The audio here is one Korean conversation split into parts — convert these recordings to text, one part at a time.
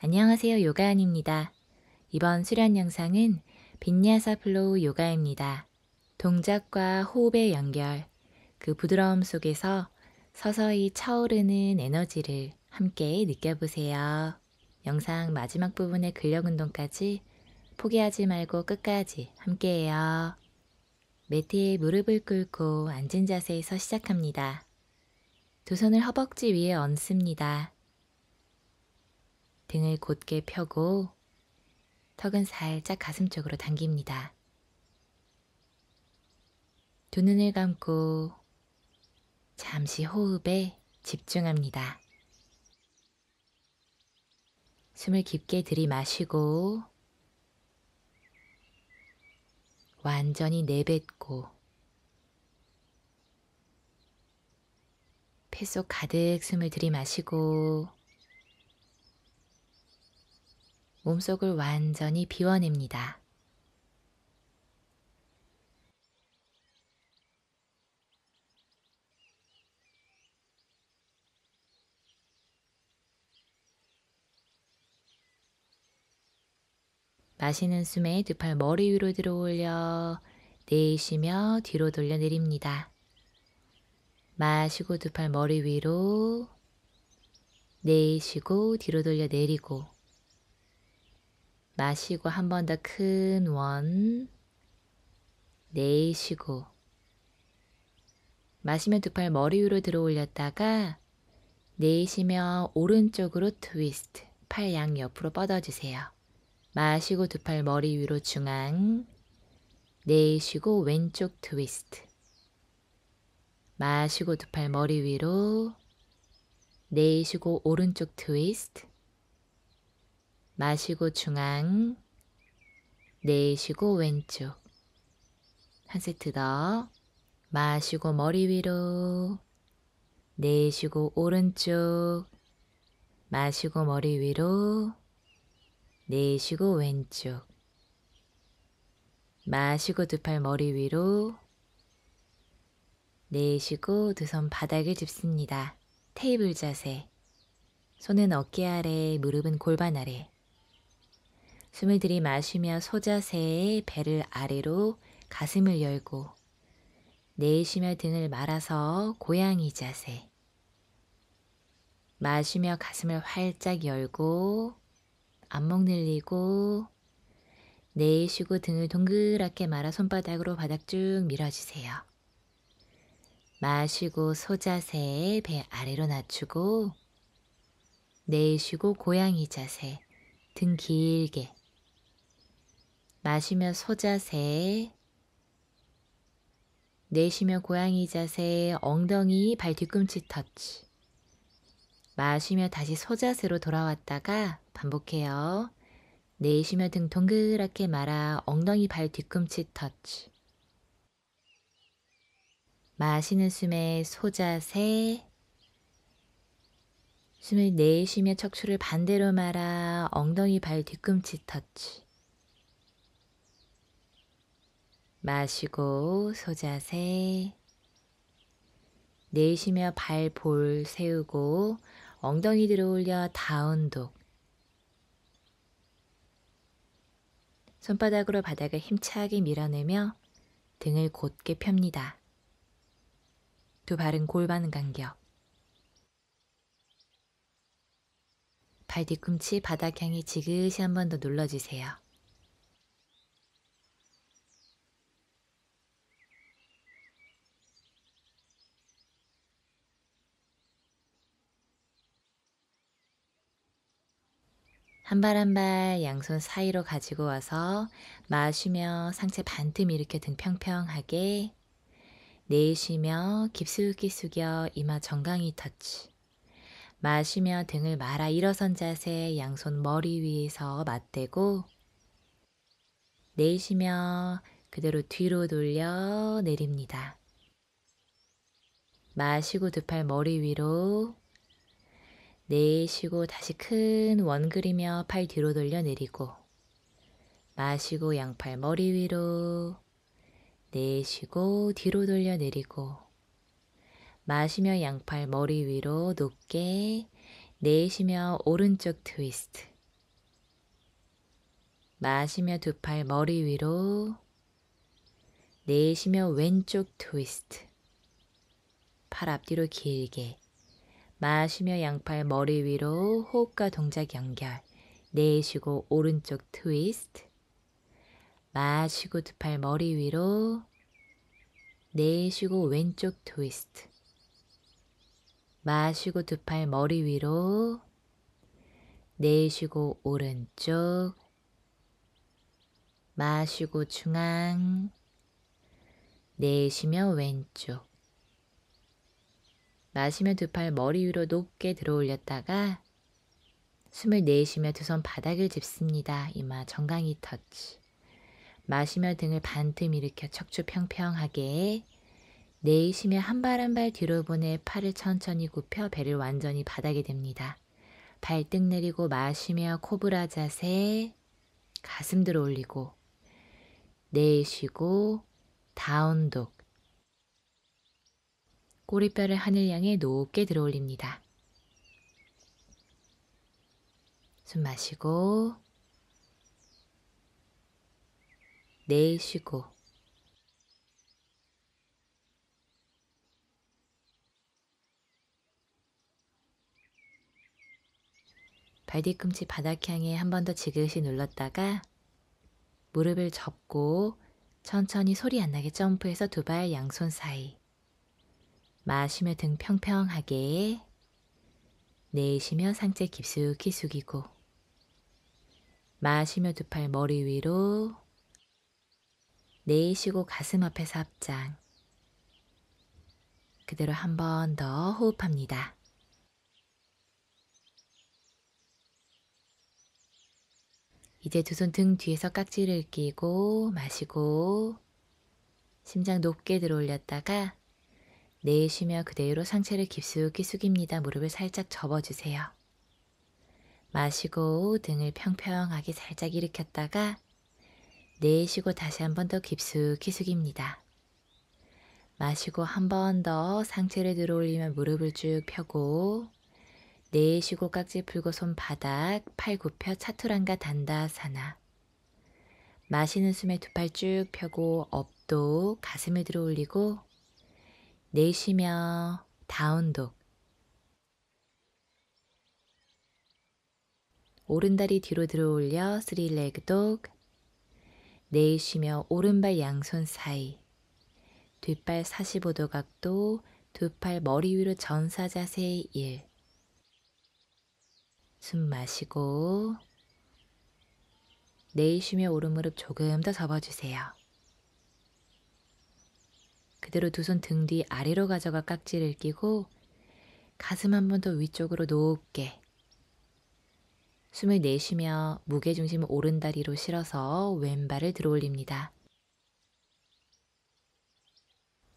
안녕하세요 요가안입니다. 이번 수련 영상은 빈야사 플로우 요가입니다. 동작과 호흡의 연결, 그 부드러움 속에서 서서히 차오르는 에너지를 함께 느껴보세요. 영상 마지막 부분의 근력 운동까지 포기하지 말고 끝까지 함께해요. 매트에 무릎을 꿇고 앉은 자세에서 시작합니다. 두 손을 허벅지 위에 얹습니다. 등을 곧게 펴고 턱은 살짝 가슴 쪽으로 당깁니다. 두 눈을 감고 잠시 호흡에 집중합니다. 숨을 깊게 들이마시고 완전히 내뱉고 폐 속 가득 숨을 들이마시고 몸속을 완전히 비워냅니다. 마시는 숨에 두 팔 머리 위로 들어올려 내쉬며 뒤로 돌려 내립니다. 마시고 두 팔 머리 위로 내쉬고 뒤로 돌려 내리고 마시고 한 번 더 큰 원, 내쉬고 마시면 두 팔 머리 위로 들어 올렸다가 내쉬며 오른쪽으로 트위스트, 팔 양 옆으로 뻗어주세요. 마시고 두 팔 머리 위로 중앙, 내쉬고 왼쪽 트위스트. 마시고 두 팔 머리 위로, 내쉬고 오른쪽 트위스트. 마시고 중앙, 내쉬고 왼쪽. 한 세트 더. 마시고 머리 위로, 내쉬고 오른쪽. 마시고 머리 위로, 내쉬고 왼쪽. 마시고 두 팔 머리 위로, 내쉬고 두 손 바닥을 짚습니다. 테이블 자세. 손은 어깨 아래, 무릎은 골반 아래. 숨을 들이마시며 소자세에 배를 아래로 가슴을 열고 내쉬며 등을 말아서 고양이 자세 마시며 가슴을 활짝 열고 앞목 늘리고 내쉬고 등을 동그랗게 말아 손바닥으로 바닥 쭉 밀어주세요. 마시고 소자세 에배 아래로 낮추고 내쉬고 고양이 자세 등 길게 마시며 소자세 내쉬며 고양이 자세 엉덩이 발 뒤꿈치 터치 마시며 다시 소자세로 돌아왔다가 반복해요. 내쉬며 등 동그랗게 말아 엉덩이 발 뒤꿈치 터치 마시는 숨에 소자세 숨을 내쉬며 척추를 반대로 말아 엉덩이 발 뒤꿈치 터치 마시고 소자세 내쉬며 발볼 세우고 엉덩이 들어올려 다운독 손바닥으로 바닥을 힘차게 밀어내며 등을 곧게 펴니다. 두 발은 골반 간격 발 뒤꿈치 바닥 향이 지그시 한 번 더 눌러주세요. 한발한발 양손 사이로 가지고 와서 마시며 상체 반틈 일으켜 등 평평하게 내쉬며 깊숙이 숙여 이마 정강이 터치 마시며 등을 말아 일어선 자세 양손 머리 위에서 맞대고 내쉬며 그대로 뒤로 돌려 내립니다. 마시고 두 팔 머리 위로 내쉬고 다시 큰 원 그리며 팔 뒤로 돌려 내리고 마시고 양팔 머리 위로 내쉬고 뒤로 돌려 내리고 마시며 양팔 머리 위로 높게 내쉬며 오른쪽 트위스트 마시며 두 팔 머리 위로 내쉬며 왼쪽 트위스트 팔 앞뒤로 길게 마시며 양팔 머리 위로 호흡과 동작 연결. 내쉬고 오른쪽 트위스트. 마시고 두 팔 머리 위로. 내쉬고 왼쪽 트위스트. 마시고 두 팔 머리 위로. 내쉬고 오른쪽. 마시고 중앙. 내쉬며 왼쪽. 마시며 두 팔 머리 위로 높게 들어 올렸다가 숨을 내쉬며 두 손 바닥을 짚습니다. 이마 정강이 터치. 마시며 등을 반틈 일으켜 척추 평평하게 내쉬며 한 발 한발 한 발 뒤로 보내 팔을 천천히 굽혀 배를 완전히 바닥에 댑니다. 발등 내리고 마시며 코브라 자세 가슴 들어 올리고 내쉬고 다운독 꼬리뼈를 하늘 향해 높게 들어 올립니다. 숨 마시고 내쉬고 발 뒤꿈치 바닥 향해 한 번 더 지그시 눌렀다가 무릎을 접고 천천히 소리 안 나게 점프해서 두 발 양손 사이 마시며 등 평평하게 내쉬며 상체 깊숙이 숙이고 마시며 두 팔 머리 위로 내쉬고 가슴 앞에서 합장 그대로 한 번 더 호흡합니다. 이제 두 손 등 뒤에서 깍지를 끼고 마시고 심장 높게 들어 올렸다가 내쉬며 그대로 상체를 깊숙이 숙입니다. 무릎을 살짝 접어주세요. 마시고 등을 평평하게 살짝 일으켰다가 내쉬고 다시 한 번 더 깊숙이 숙입니다. 마시고 한 번 더 상체를 들어 올리면 무릎을 쭉 펴고 내쉬고 깍지 풀고 손바닥, 팔 굽혀 차투란가 단다사나. 마시는 숨에 두 팔 쭉 펴고 업도 가슴을 들어 올리고 내쉬며 다운독 오른다리 뒤로 들어올려 쓰리레그독 내쉬며 오른발 양손 사이 뒷발 45도 각도 두 팔 머리 위로 전사 자세 1 숨 마시고 내쉬며 오른 무릎 조금 더 접어주세요. 그대로 두 손 등 뒤 아래로 가져가 깍지를 끼고 가슴 한 번 더 위쪽으로 높게 숨을 내쉬며 무게중심을 오른다리로 실어서 왼발을 들어 올립니다.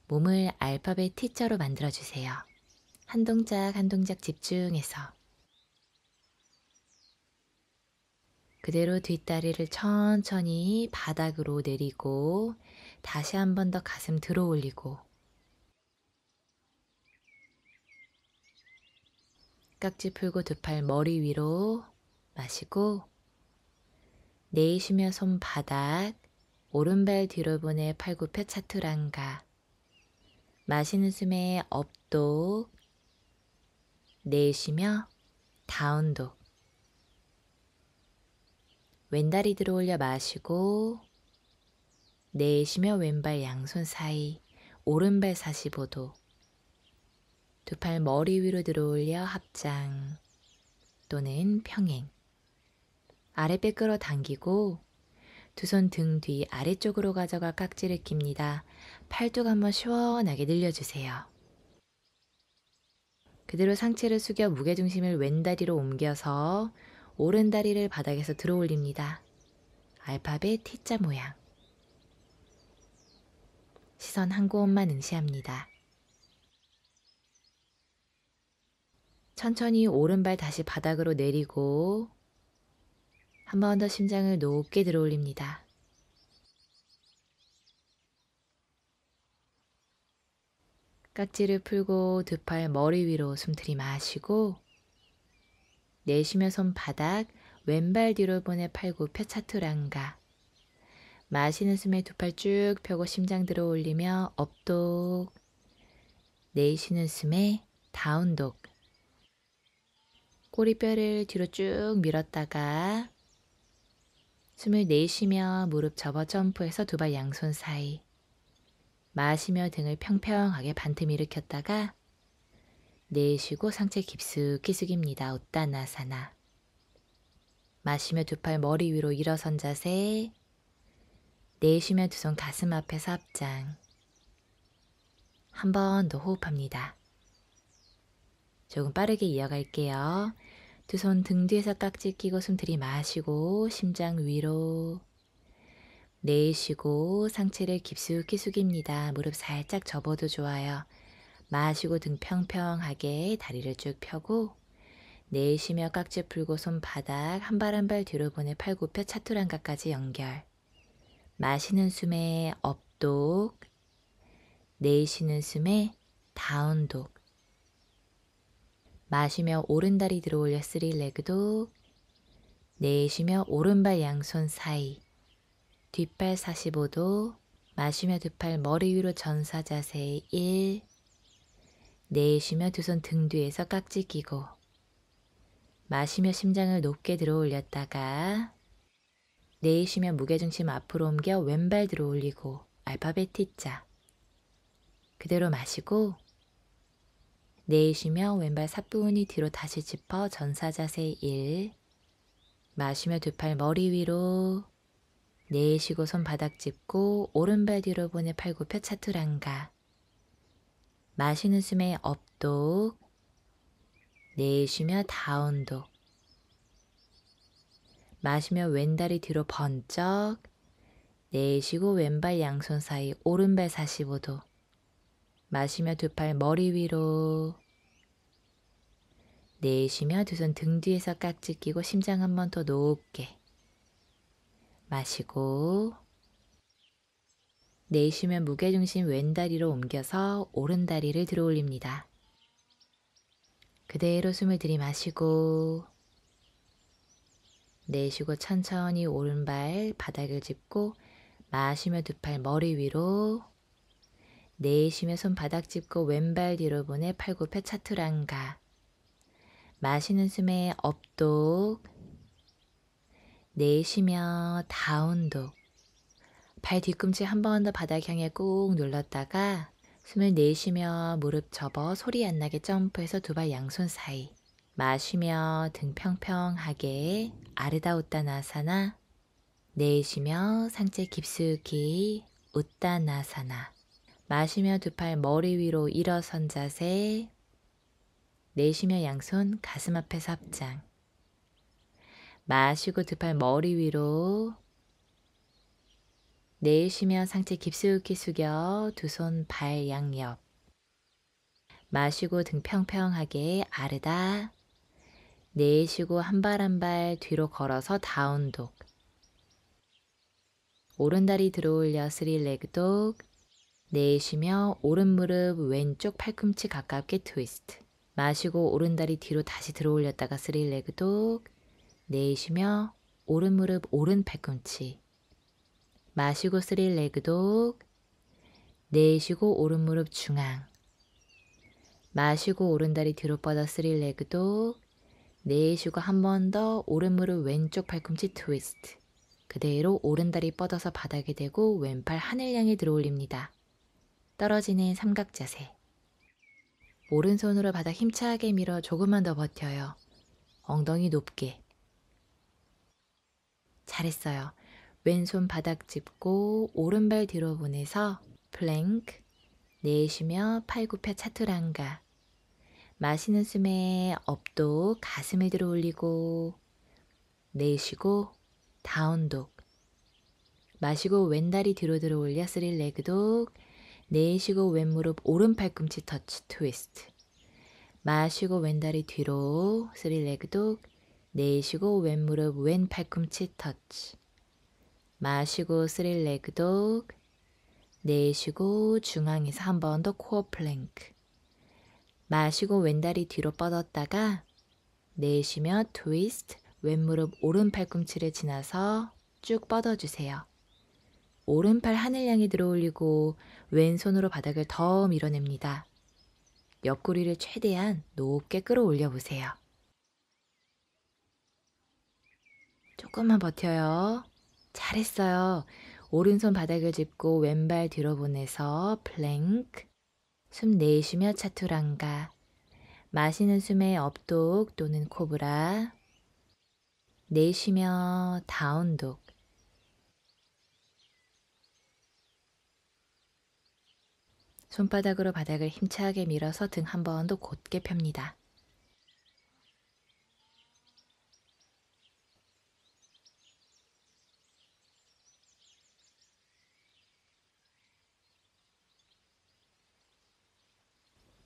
몸을 알파벳 T자로 만들어주세요. 한 동작 한 동작 집중해서 그대로 뒷다리를 천천히 바닥으로 내리고 다시 한 번 더 가슴 들어 올리고 깍지 풀고 두 팔 머리 위로 마시고 내쉬며 손 바닥 오른발 뒤로 보내 팔굽혀 차투랑가 마시는 숨에 업독 내쉬며 다운독 왼다리 들어 올려 마시고 내쉬며 왼발 양손 사이, 오른발 45도. 두 팔 머리 위로 들어올려 합장 또는 평행. 아랫배 끌어당기고 두 손 등 뒤 아래쪽으로 가져가 깍지를 낍니다. 팔뚝 한번 시원하게 늘려주세요. 그대로 상체를 숙여 무게중심을 왼다리로 옮겨서 오른다리를 바닥에서 들어 올립니다. 알파벳 T자 모양. 시선 한 곳만 응시합니다. 천천히 오른발 다시 바닥으로 내리고 한 번 더 심장을 높게 들어 올립니다. 깍지를 풀고 두 팔 머리 위로 숨 들이마시고 내쉬며 손바닥 왼발 뒤로 보내 팔고 펴차투랑가 마시는 숨에 두 팔 쭉 펴고 심장 들어 올리며 업독. 내쉬는 숨에 다운독. 꼬리뼈를 뒤로 쭉 밀었다가 숨을 내쉬며 무릎 접어 점프해서 두 발 양손 사이. 마시며 등을 평평하게 반틈 일으켰다가 내쉬고 상체 깊숙이 숙입니다. 웃다나사나. 마시며 두 팔 머리 위로 일어선 자세. 내쉬며 두 손 가슴 앞에서 앞장한 번 더 호흡합니다. 조금 빠르게 이어갈게요. 두 손 등 뒤에서 깍지 끼고 숨 들이마시고 심장 위로 내쉬고 상체를 깊숙이 숙입니다. 무릎 살짝 접어도 좋아요. 마시고 등 평평하게 다리를 쭉 펴고 내쉬며 깍지 풀고 손바닥 한 발 한 발 뒤로 보내 팔굽혀 차투랑가까지 연결. 마시는 숨에 업독, 내쉬는 숨에 다운독. 마시며 오른다리 들어 올려 쓰리 레그독. 내쉬며 오른발 양손 사이. 뒷발 45도. 마시며 두 팔 머리 위로 전사 자세 1. 내쉬며 두 손 등 뒤에서 깍지 끼고. 마시며 심장을 높게 들어 올렸다가 내쉬며 무게중심 앞으로 옮겨 왼발 들어 올리고 알파벳 T자. 그대로 마시고 내쉬며 왼발 사뿐히 뒤로 다시 짚어 전사 자세 1. 마시며 두 팔 머리 위로 내쉬고 손바닥 짚고 오른발 뒤로 보내 팔굽혀 차투랑가. 마시는 숨에 업독 내쉬며 다운독 마시며 왼다리 뒤로 번쩍 내쉬고 왼발 양손 사이 오른발 45도 마시며 두 팔 머리 위로 내쉬며 두 손 등 뒤에서 깍지 끼고 심장 한 번 더 높게 마시고 내쉬면 무게중심 왼다리로 옮겨서 오른다리를 들어 올립니다. 그대로 숨을 들이마시고 내쉬고 천천히 오른발 바닥을 짚고 마시며 두 팔 머리 위로 내쉬며 손바닥 짚고 왼발 뒤로 보내 팔굽혀 차트랑가 마시는 숨에 업독 내쉬며 다운독 발 뒤꿈치 한 번 더 바닥 향해 꾹 눌렀다가 숨을 내쉬며 무릎 접어 소리 안 나게 점프해서 두 발 양손 사이 마시며 등 평평하게 아르다 웃다나사나 내쉬며 상체 깊숙이 웃다나사나 마시며 두 팔 머리 위로 일어선 자세 내쉬며 양손 가슴 앞에삽장 마시고 두 팔 머리 위로 내쉬며 상체 깊숙이 숙여 두 손 발 양옆 마시고 등 평평하게 아르다 내쉬고 한 발 한 발 뒤로 걸어서 다운독 오른다리 들어올려 스릴레그독 내쉬며 오른무릎 왼쪽 팔꿈치 가깝게 트위스트 마시고 오른다리 뒤로 다시 들어올렸다가 스릴레그독 내쉬며 오른무릎 오른 팔꿈치 마시고 스릴레그독 내쉬고 오른무릎 중앙 마시고 오른다리 뒤로 뻗어 스릴레그독 내쉬고 한 번 더 오른무릎 왼쪽 팔꿈치 트위스트. 그대로 오른다리 뻗어서 바닥에 대고 왼팔 하늘 향해 들어올립니다. 떨어지는 삼각 자세. 오른손으로 바닥 힘차게 밀어 조금만 더 버텨요. 엉덩이 높게. 잘했어요. 왼손 바닥 짚고 오른발 뒤로 보내서 플랭크. 내쉬며 팔굽혀 차투랑가. 마시는 숨에 업도 가슴에 들어 올리고 내쉬고 다운독 마시고 왼다리 뒤로 들어 올려 쓰릴 레그독 내쉬고 왼무릎 오른 팔꿈치 터치 트위스트 마시고 왼다리 뒤로 쓰릴 레그독 내쉬고 왼무릎 왼 팔꿈치 터치 마시고 쓰릴 레그독 내쉬고 중앙에서 한 번 더 코어 플랭크 마시고 왼다리 뒤로 뻗었다가 내쉬며 트위스트 왼무릎 오른 팔꿈치를 지나서 쭉 뻗어주세요. 오른팔 하늘 향이 들어올리고 왼손으로 바닥을 더 밀어냅니다. 옆구리를 최대한 높게 끌어올려 보세요. 조금만 버텨요. 잘했어요. 오른손 바닥을 짚고 왼발 뒤로 보내서 플랭크. 숨 내쉬며 차투랑가 마시는 숨에 업독 또는 코브라 내쉬며 다운독 손바닥으로 바닥을 힘차게 밀어서 등 한번도 곧게 펴니다.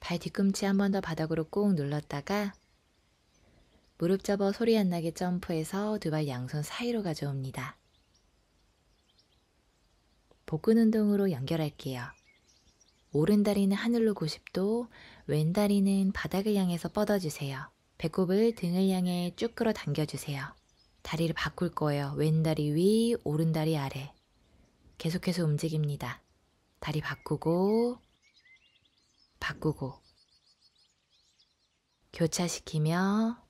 발 뒤꿈치 한 번 더 바닥으로 꾹 눌렀다가 무릎 접어 소리 안 나게 점프해서 두 발 양손 사이로 가져옵니다. 복근 운동으로 연결할게요. 오른 다리는 하늘로 90도, 왼 다리는 바닥을 향해서 뻗어주세요. 배꼽을 등을 향해 쭉 끌어 당겨주세요. 다리를 바꿀 거예요. 왼 다리 위, 오른 다리 아래. 계속해서 움직입니다. 다리 바꾸고, 바꾸고 교차시키며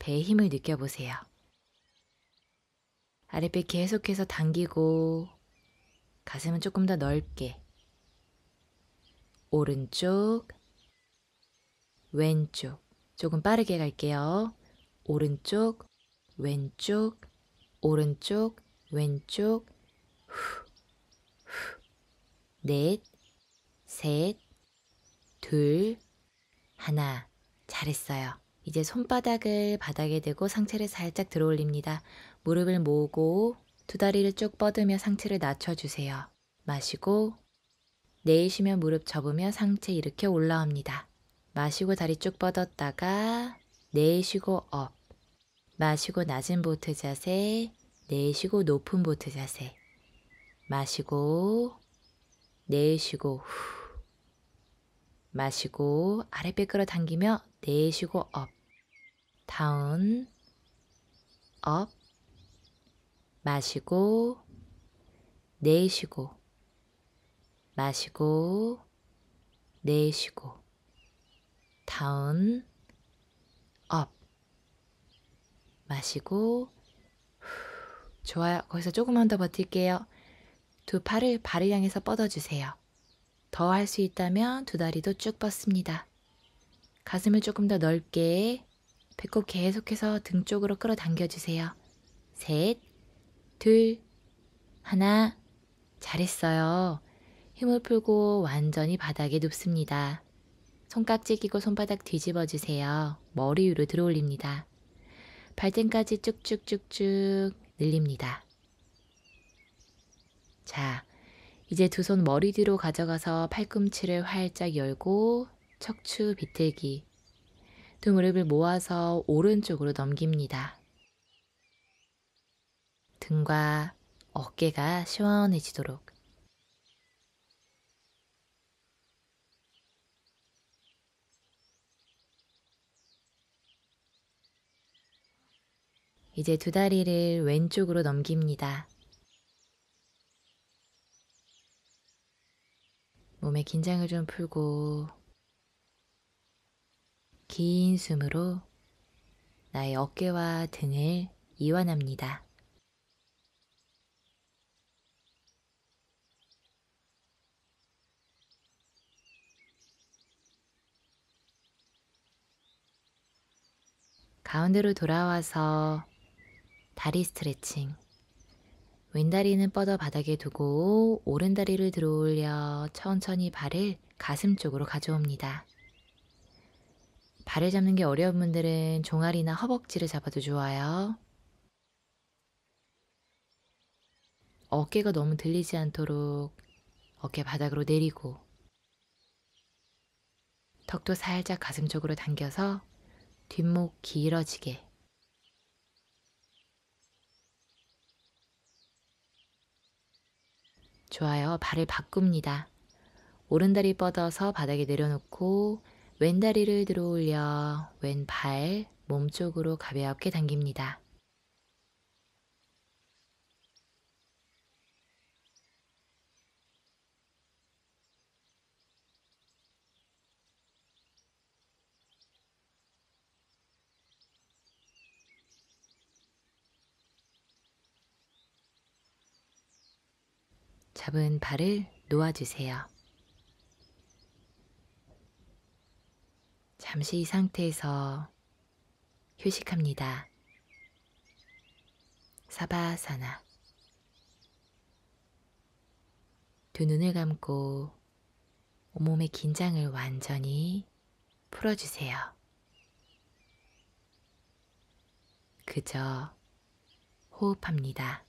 배의 힘을 느껴보세요. 아랫배 계속해서 당기고 가슴은 조금 더 넓게 오른쪽 왼쪽 조금 빠르게 갈게요. 오른쪽 왼쪽 오른쪽 왼쪽 후, 후, 넷 셋, 둘, 하나. 잘했어요. 이제 손바닥을 바닥에 대고 상체를 살짝 들어 올립니다. 무릎을 모으고 두 다리를 쭉 뻗으며 상체를 낮춰주세요. 마시고 내쉬면 무릎 접으며 상체 이렇게 올라옵니다. 마시고 다리 쭉 뻗었다가 내쉬고 업 마시고 낮은 보트 자세 내쉬고 높은 보트 자세 마시고 내쉬고 후 마시고 아랫배 끌어당기며 내쉬고 업 다운 업 마시고 내쉬고 마시고 내쉬고 다운 업 마시고 좋아요. 거기서 조금만 더 버틸게요. 두 팔을 발을 향해서 뻗어주세요. 더할수 있다면 두 다리도 쭉 뻗습니다. 가슴을 조금 더 넓게 배꼽 계속해서 등 쪽으로 끌어당겨주세요. 셋, 둘, 하나. 잘했어요. 힘을 풀고 완전히 바닥에 눕습니다. 손깍지 끼고 손바닥 뒤집어 주세요. 머리 위로 들어올립니다. 발등까지 쭉쭉쭉쭉 늘립니다. 자, 이제 두 손 머리 뒤로 가져가서 팔꿈치를 활짝 열고 척추 비틀기. 두 무릎을 모아서 오른쪽으로 넘깁니다. 등과 어깨가 시원해지도록. 이제 두 다리를 왼쪽으로 넘깁니다. 몸의 긴장을 좀 풀고 긴 숨으로 나의 어깨와 등을 이완합니다. 가운데로 돌아와서 다리 스트레칭. 왼다리는 뻗어 바닥에 두고 오른다리를 들어올려 천천히 발을 가슴 쪽으로 가져옵니다. 발을 잡는 게 어려운 분들은 종아리나 허벅지를 잡아도 좋아요. 어깨가 너무 들리지 않도록 어깨 바닥으로 내리고 턱도 살짝 가슴 쪽으로 당겨서 뒷목 길어지게 좋아요. 발을 바꿉니다. 오른다리 뻗어서 바닥에 내려놓고 왼다리를 들어 올려 왼발 몸쪽으로 가볍게 당깁니다. 잡은 발을 놓아주세요. 잠시 이 상태에서 휴식합니다. 사바사나 두 눈을 감고 온몸의 긴장을 완전히 풀어주세요. 그저 호흡합니다.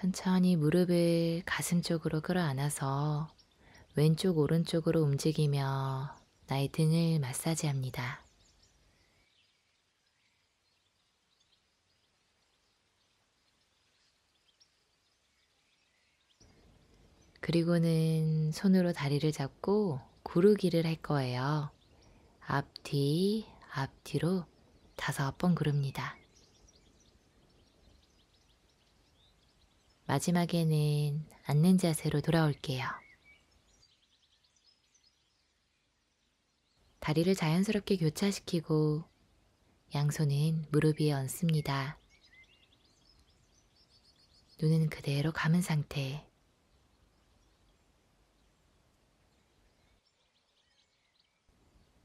천천히 무릎을 가슴 쪽으로 끌어안아서 왼쪽 오른쪽으로 움직이며 나의 등을 마사지합니다. 그리고는 손으로 다리를 잡고 구르기를 할 거예요. 앞뒤, 앞뒤로 다섯 번 구릅니다. 마지막에는 앉는 자세로 돌아올게요. 다리를 자연스럽게 교차시키고 양손은 무릎 위에 얹습니다. 눈은 그대로 감은 상태.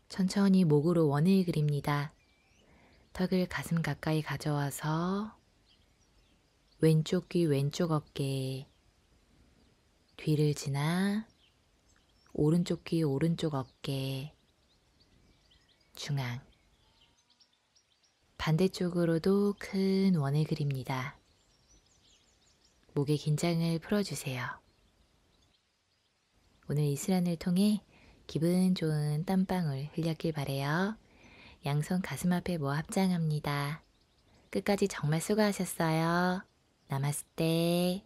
천천히 목으로 원을 그립니다. 턱을 가슴 가까이 가져와서 왼쪽 귀 왼쪽 어깨 뒤를 지나 오른쪽 귀 오른쪽 어깨 중앙 반대쪽으로도 큰 원을 그립니다. 목의 긴장을 풀어주세요. 오늘 이슬간을 통해 기분 좋은 땀방울 흘렸길 바래요. 양손 가슴 앞에 모아 합장합니다. 끝까지 정말 수고하셨어요. 나마스테.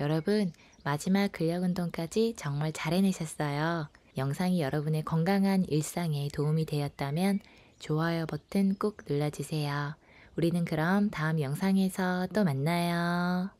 여러분, 마지막 근력 운동까지 정말 잘 해내셨어요. 영상이 여러분의 건강한 일상에 도움이 되었다면 좋아요 버튼 꾹 눌러주세요. 우리는 그럼 다음 영상에서 또 만나요.